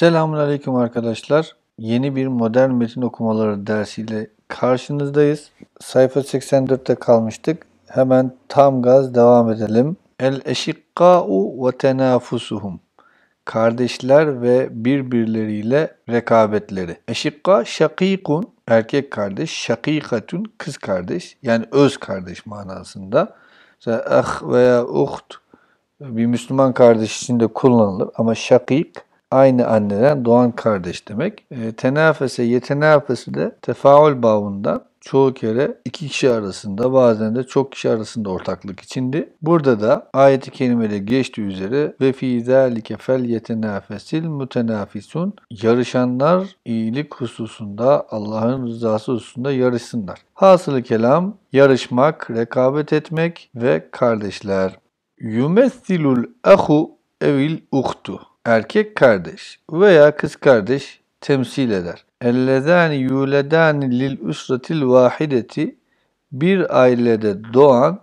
Selamünaleyküm arkadaşlar. Yeni bir modern metin okumaları dersiyle karşınızdayız. Sayfa 84'te kalmıştık. Hemen tam gaz devam edelim. El eşikkâ'u ve tenâfusuhum. Kardeşler ve birbirleriyle rekabetleri. Eşikka şakikun erkek kardeş, şakikatun kız kardeş yani öz kardeş manasında. Mesela ah veya uht bir Müslüman kardeş için de kullanılır ama şakik aynı anneden doğan kardeş demek. E, tenafese, yetenafesi de tefaül bağında çoğu kere iki kişi arasında bazen de çok kişi arasında ortaklık içindi. Burada da ayeti kerimede geçtiği üzere ve fi zalike fel yetenafesil mutenafisun yarışanlar iyilik hususunda Allah'ın rızası hususunda yarışsınlar. Hasılı kelam yarışmak, rekabet etmek ve kardeşler. Yumessilul ahu evil uhtu erkek kardeş veya kız kardeş temsil eder. Ellezani yuledani lil usratil vahideti bir ailede doğan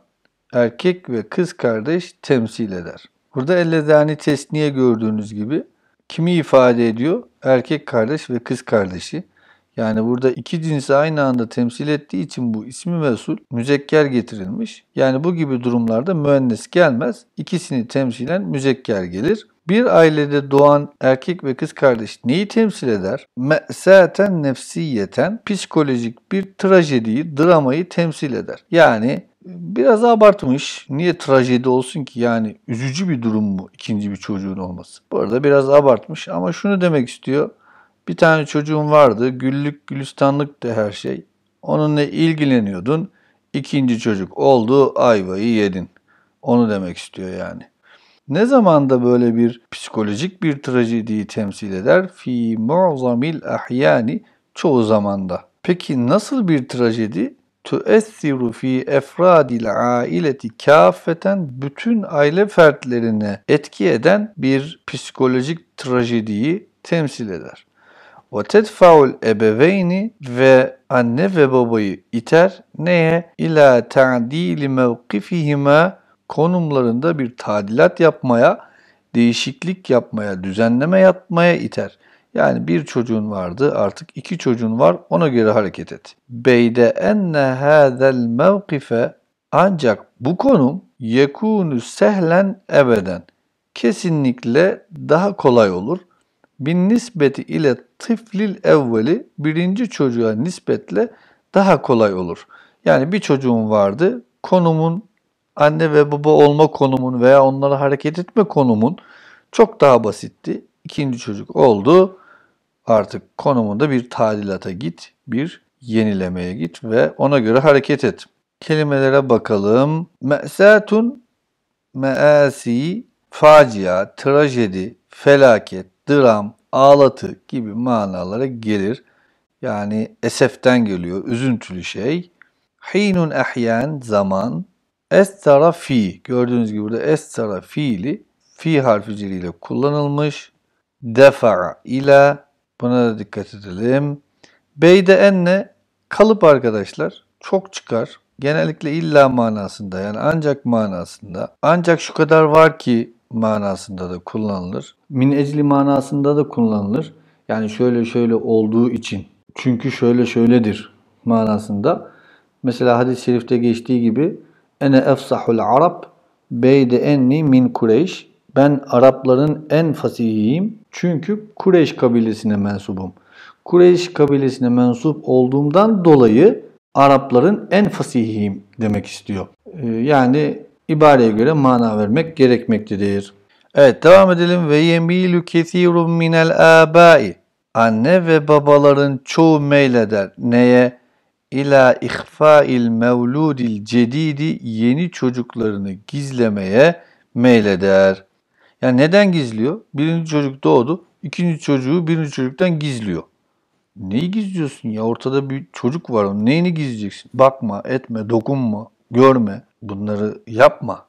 erkek ve kız kardeş temsil eder. Burada ellezani tesniye gördüğünüz gibi kimi ifade ediyor? Erkek kardeş ve kız kardeşi. Yani burada iki cinsi aynı anda temsil ettiği için bu ismi mesul müzekker getirilmiş. Yani bu gibi durumlarda müennes gelmez. İkisini temsilen müzekker gelir. Bir ailede doğan erkek ve kız kardeş neyi temsil eder? Me'saten nefsiyeten psikolojik bir trajediyi, dramayı temsil eder. Yani biraz abartmış. Niye trajedi olsun ki? Yani üzücü bir durum mu ikinci bir çocuğun olması? Bu arada biraz abartmış ama şunu demek istiyor. Bir tane çocuğun vardı. Güllük gülistanlıktı her şey. Onunla ilgileniyordun. İkinci çocuk oldu. Ayvayı yedin. Onu demek istiyor yani. Ne zaman da böyle bir psikolojik bir trajediyi temsil eder? Fi mu'zamil ahyani çoğu zamanda. Peki nasıl bir trajedi? Tuessiru fi efradil aileti kafeten bütün aile fertlerine etki eden bir psikolojik trajediyi temsil eder. Ve tedfaul ebeveyni ve anne ve babayı iter neye? İla ta'dili mevkifihima konumlarında bir tadilat yapmaya, değişiklik yapmaya, düzenleme yapmaya iter. Yani bir çocuğun vardı artık iki çocuğun var ona göre hareket et. Beyde enne hâzel mevkife ancak bu konum yekûnü sehlen ebeden. Kesinlikle daha kolay olur. Bin nisbeti ile tiflil evveli birinci çocuğa nispetle daha kolay olur. Yani bir çocuğun vardı, konumun anne ve baba olma konumun veya onlara hareket etme konumun çok daha basitti. İkinci çocuk oldu. Artık konumunda bir tadilata git, bir yenilemeye git ve ona göre hareket et. Kelimelere bakalım. Me'satun, me'asi, facia, trajedi, felaket, dram, ağlatı gibi manalara gelir. Yani eseften geliyor, üzüntülü şey. Hinun ehyen, zaman, Estara fi. Gördüğünüz gibi burada estara fiili fi harfi ile kullanılmış. Defa'a ile. Buna da dikkat edelim. Beyde enne kalıp arkadaşlar. Çok çıkar. Genellikle illa manasında yani ancak manasında. Ancak şu kadar var ki manasında da kullanılır. Min ecli manasında da kullanılır. Yani şöyle şöyle olduğu için. Çünkü şöyle şöyledir manasında. Mesela hadis-i şerifte geçtiği gibi Ene efsahul Arab beyde enni min Kureyş. Ben Arapların en fasihiyim. Çünkü Kureyş kabilesine mensubum. Kureyş kabilesine mensup olduğumdan dolayı Arapların en fasihiyim demek istiyor. Ee, yani ibareye göre mana vermek gerekmektedir. Evet devam edelim. Ve yemilu kesirun minel abai. Anne ve babaların çoğu meyleder. Neye? ila ihfa'il mevludil cedidi yeni çocuklarını gizlemeye meyleder. Yani neden gizliyor? Birinci çocuk doğdu, ikinci çocuğu birinci çocuktan gizliyor. Neyi gizliyorsun ya? Ortada bir çocuk var. neyini gizleyeceksin? Bakma, etme, dokunma, görme. Bunları yapma.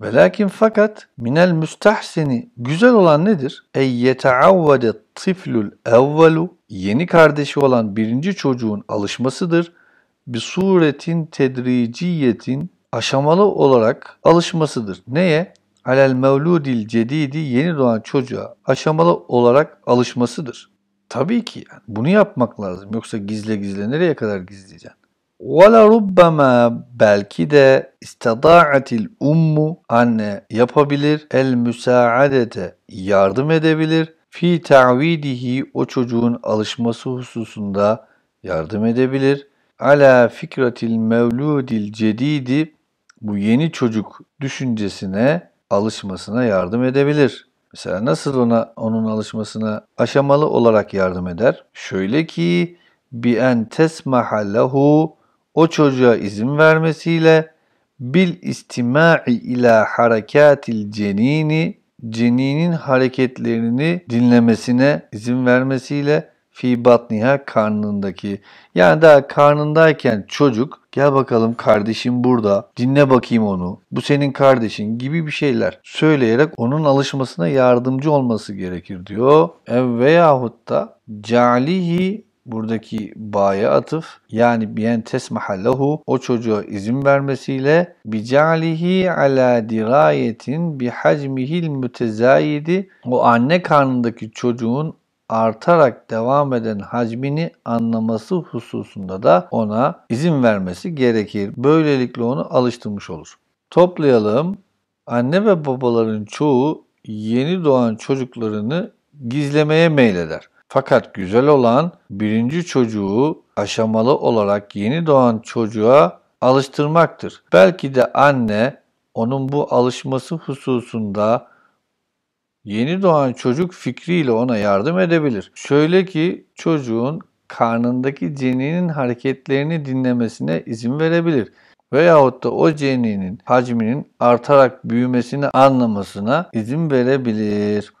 Ve lakin fakat minel müstahseni güzel olan nedir? Ey yeteavvede tiflül evvelu yeni kardeşi olan birinci çocuğun alışmasıdır. Bir suretin tedriciyetin aşamalı olarak alışmasıdır. Neye? Alel mevludil cedidi yeni doğan çocuğa aşamalı olarak alışmasıdır. Tabii ki yani bunu yapmak lazım. Yoksa gizle gizle nereye kadar gizleyeceksin? وَلَرُبَّمَا belki de istida'atil ummu anne yapabilir el müsaadete yardım edebilir fi ta'vidihi o çocuğun alışması hususunda yardım edebilir ala fikratil mevludil cedidi bu yeni çocuk düşüncesine alışmasına yardım edebilir. Mesela nasıl ona onun alışmasına aşamalı olarak yardım eder? Şöyle ki bi en tesmaha lehu o çocuğa izin vermesiyle bil istima'i ila harakatil cenini ceninin hareketlerini dinlemesine izin vermesiyle fi batniha karnındaki. Yani daha karnındayken çocuk gel bakalım kardeşim burada dinle bakayım onu bu senin kardeşin gibi bir şeyler söyleyerek onun alışmasına yardımcı olması gerekir diyor. Ev veyahut da calihi buradaki ba'ya atıf yani biyen tesmahallahu o çocuğa izin vermesiyle bicalihi ala dirayetin bi hacmihil mütezayidi o anne karnındaki çocuğun artarak devam eden hacmini anlaması hususunda da ona izin vermesi gerekir. Böylelikle onu alıştırmış olur. Toplayalım. Anne ve babaların çoğu yeni doğan çocuklarını gizlemeye meyleder. Fakat güzel olan birinci çocuğu aşamalı olarak yeni doğan çocuğa alıştırmaktır. Belki de anne onun bu alışması hususunda yeni doğan çocuk fikriyle ona yardım edebilir. Şöyle ki çocuğun karnındaki ceninin hareketlerini dinlemesine izin verebilir veyahut da o ceninin hacminin artarak büyümesini anlamasına izin verebilir.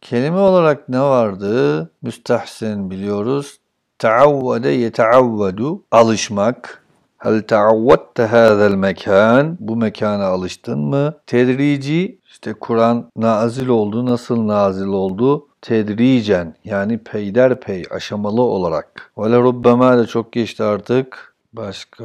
Kelime olarak ne vardı? Müstahsin biliyoruz. Taavvede yeteavvedu. Alışmak. Hel taavvatte hâzel mekan. Bu mekana alıştın mı? Tedrici. işte Kur'an nazil oldu. Nasıl nazil oldu? Tedricen yani peyderpey aşamalı olarak. Ve le rubbema de çok geçti artık. Başka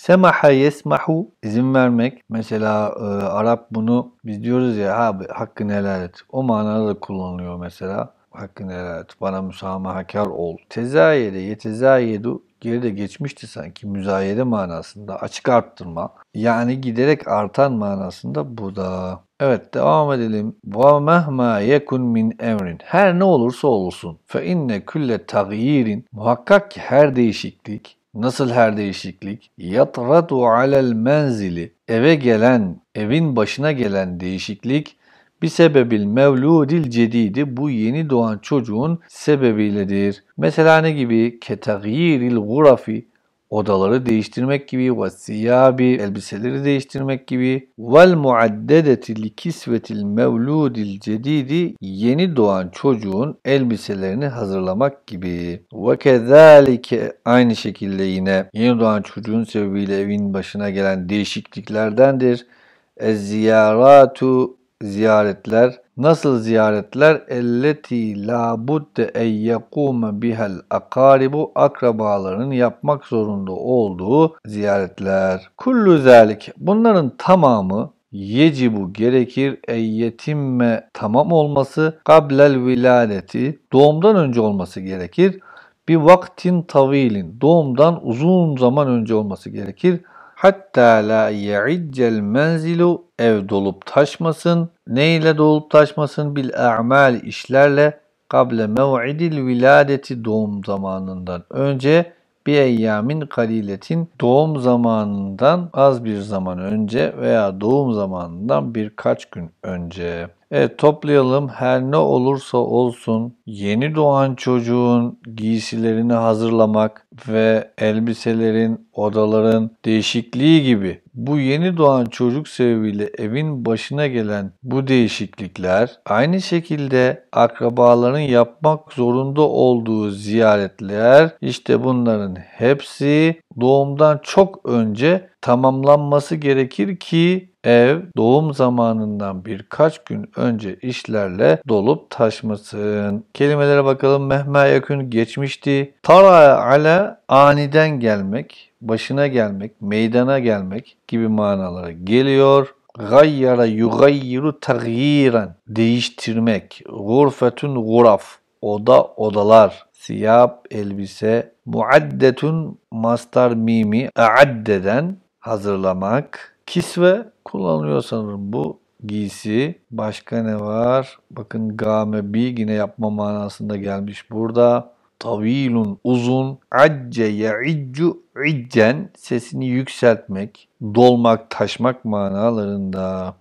Semaha yesmahu izin vermek. Mesela e, Arap bunu biz diyoruz ya abi hakkını helal et. O manada da kullanılıyor mesela. Hakkını helal et. Bana müsamahakar ol. Tezayede yetezayedu geri de geçmişti sanki müzayede manasında açık arttırma. Yani giderek artan manasında bu da. Evet devam edelim. Ve mehma yekun min emrin. Her ne olursa olsun. Fe inne külle tagyirin. Muhakkak ki her değişiklik Nasıl her değişiklik? Yatratu alel menzili. Eve gelen, evin başına gelen değişiklik bir sebebil mevludil cedidi bu yeni doğan çocuğun sebebiyledir. Mesela ne gibi? Ketagyiril gurafi odaları değiştirmek gibi ve siyabi elbiseleri değiştirmek gibi vel muaddedeti li kisvetil mevludil cedidi yeni doğan çocuğun elbiselerini hazırlamak gibi ve kezalike aynı şekilde yine yeni doğan çocuğun sebebiyle evin başına gelen değişikliklerdendir. Ez ziyaratu ziyaretler Nasıl ziyaretler? Elleti la budde en yekume bihel akaribu akrabalarının yapmak zorunda olduğu ziyaretler. Kullu zalik. Bunların tamamı yecibu gerekir eyyetimme tamam olması kablel viladeti doğumdan önce olması gerekir. Bir vaktin tavilin doğumdan uzun zaman önce olması gerekir. Hatta la ye'iccel menzilu ev dolup taşmasın ne ile dolup taşmasın? Bil amel işlerle kable mev'idil viladeti doğum zamanından önce bir eyyamin kaliletin doğum zamanından az bir zaman önce veya doğum zamanından birkaç gün önce. Evet toplayalım her ne olursa olsun yeni doğan çocuğun giysilerini hazırlamak ve elbiselerin, odaların değişikliği gibi bu yeni doğan çocuk sebebiyle evin başına gelen bu değişiklikler aynı şekilde akrabaların yapmak zorunda olduğu ziyaretler işte bunların hepsi doğumdan çok önce tamamlanması gerekir ki ev doğum zamanından birkaç gün önce işlerle dolup taşmasın. Kelimelere bakalım. Mehme yakın geçmişti. Tara ale aniden gelmek başına gelmek, meydana gelmek gibi manalara geliyor. Gayyara yugayyiru tagyiren değiştirmek. Gurfetun guraf oda odalar. Siyab elbise muaddetun mastar mimi aaddeden hazırlamak. Kisve kullanılıyor sanırım bu giysi. Başka ne var? Bakın game bi yine yapma manasında gelmiş burada. Tavilun uzun. Acce ya'iccu iccen. Sesini yükseltmek, dolmak, taşmak manalarında.